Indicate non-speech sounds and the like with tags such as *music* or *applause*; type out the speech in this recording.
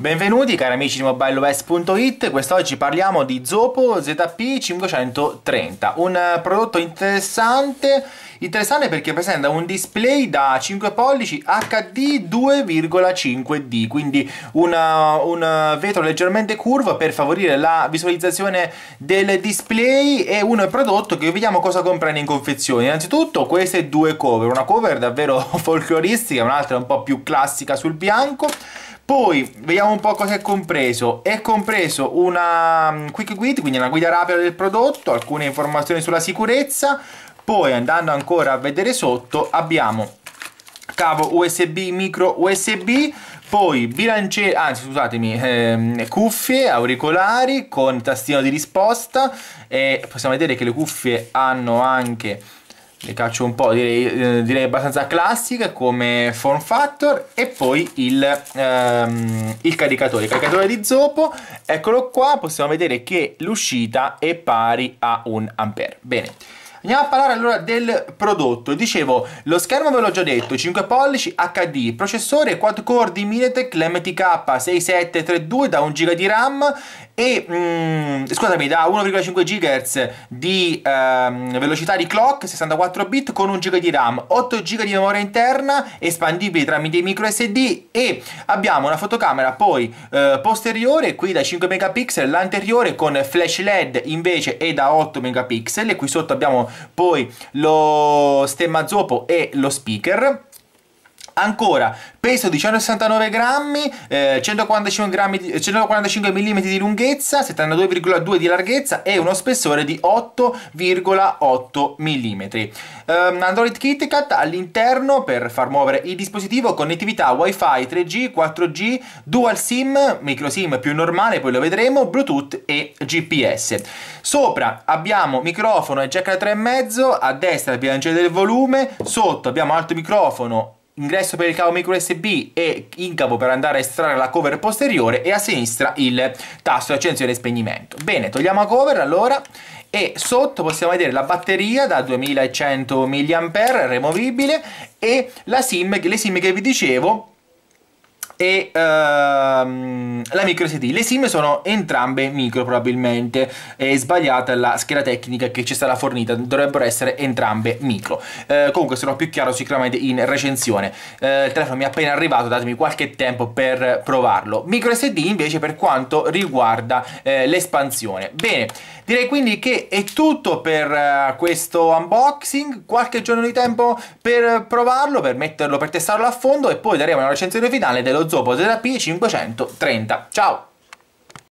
Benvenuti cari amici di mobilewest.it, quest'oggi parliamo di Zopo ZP530, un eh, prodotto interessante, interessante perché presenta un display da 5 pollici HD 2,5D, quindi un eh, eh, vetro leggermente curvo per favorire la visualizzazione del display e un prodotto che vediamo cosa comprende in confezione. Innanzitutto queste due cover, una cover davvero *laughs* folcloristica, un'altra un po' più classica sul bianco poi vediamo un po' cosa è compreso. È compreso una mm, quick guide, quindi una guida rapida del prodotto, alcune informazioni sulla sicurezza. Poi andando ancora a vedere sotto abbiamo cavo USB, micro USB, poi bilanciere, anzi scusatemi, ehm, cuffie auricolari con tastino di risposta e possiamo vedere che le cuffie hanno anche le caccio un po' direi, eh, direi abbastanza classiche come form factor e poi il, ehm, il, caricatore il caricatore di zoppo eccolo qua possiamo vedere che l'uscita è pari a un ampere bene Andiamo a parlare allora del prodotto. Dicevo, lo schermo ve l'ho già detto, 5 pollici HD, processore quad core di Minetec, MTK 6732 da 1 GB di RAM e mm, scusami, da 1,5 GHz di ehm, velocità di clock 64 bit con 1 GB di RAM, 8 GB di memoria interna espandibile tramite micro SD e abbiamo una fotocamera poi eh, posteriore qui da 5 megapixel, l'anteriore con flash LED invece è da 8 megapixel e qui sotto abbiamo poi lo stemma zoppo e lo speaker Ancora, peso di 169 grammi, eh, 145, grammi, 145 eh, mm di lunghezza, 72,2 di larghezza e uno spessore di 8,8 mm. Eh, Android KitKat all'interno per far muovere il dispositivo connettività WiFi 3G, 4G, dual SIM, micro SIM più normale, poi lo vedremo, Bluetooth e GPS. Sopra abbiamo microfono e jack da 3,5, a destra abbiamo il del volume, sotto abbiamo alto microfono ingresso per il cavo micro USB e incavo per andare a estrarre la cover posteriore e a sinistra il tasto di accensione e spegnimento. Bene, togliamo la cover allora e sotto possiamo vedere la batteria da 2100 mAh removibile e la SIM, le SIM che vi dicevo e ehm, la micro SD. Le SIM sono entrambe micro probabilmente, è sbagliata la scheda tecnica che ci sarà fornita, dovrebbero essere entrambe micro. Eh, comunque sarò più chiaro sicuramente in recensione. Eh, il telefono mi è appena arrivato, datemi qualche tempo per provarlo. Micro SD invece per quanto riguarda eh, l'espansione. Bene, direi quindi che è tutto per eh, questo unboxing, qualche giorno di tempo per provarlo, per metterlo, per testarlo a fondo e poi daremo una recensione finale dello zopo p 530. Ciao!